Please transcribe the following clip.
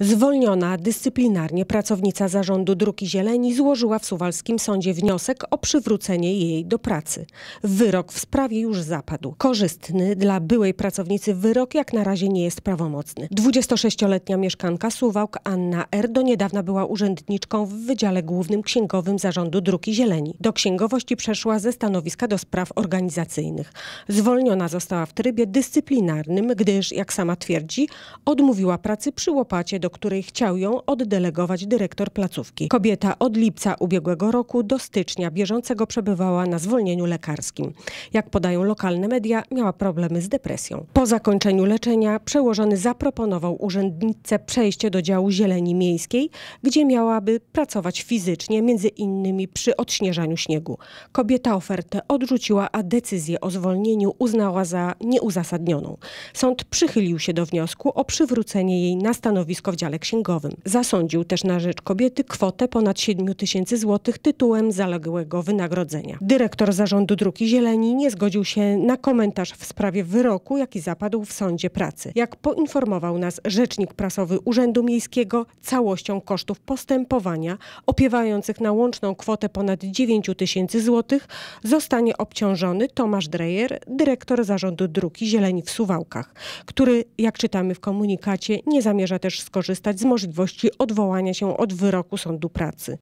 Zwolniona dyscyplinarnie pracownica zarządu Druki Zieleni złożyła w Suwalskim Sądzie wniosek o przywrócenie jej do pracy. Wyrok w sprawie już zapadł. Korzystny dla byłej pracownicy wyrok jak na razie nie jest prawomocny. 26-letnia mieszkanka Suwałk Anna R. do niedawna była urzędniczką w Wydziale Głównym Księgowym Zarządu Druki Zieleni. Do księgowości przeszła ze stanowiska do spraw organizacyjnych. Zwolniona została w trybie dyscyplinarnym, gdyż, jak sama twierdzi, odmówiła pracy przy łopacie do do której chciał ją oddelegować dyrektor placówki. Kobieta od lipca ubiegłego roku do stycznia bieżącego przebywała na zwolnieniu lekarskim. Jak podają lokalne media, miała problemy z depresją. Po zakończeniu leczenia przełożony zaproponował urzędnicę przejście do działu zieleni miejskiej, gdzie miałaby pracować fizycznie, między innymi przy odśnieżaniu śniegu. Kobieta ofertę odrzuciła, a decyzję o zwolnieniu uznała za nieuzasadnioną. Sąd przychylił się do wniosku o przywrócenie jej na stanowisko w Wydziale Księgowym. Zasądził też na rzecz kobiety kwotę ponad 7 tysięcy złotych tytułem zaległego wynagrodzenia. Dyrektor zarządu Druki Zieleni nie zgodził się na komentarz w sprawie wyroku, jaki zapadł w sądzie pracy. Jak poinformował nas rzecznik prasowy Urzędu Miejskiego, całością kosztów postępowania opiewających na łączną kwotę ponad 9 tysięcy złotych zostanie obciążony Tomasz Drejer, dyrektor zarządu Druki Zieleni w Suwałkach, który, jak czytamy w komunikacie, nie zamierza też skorzystać z możliwości odwołania się od wyroku sądu pracy.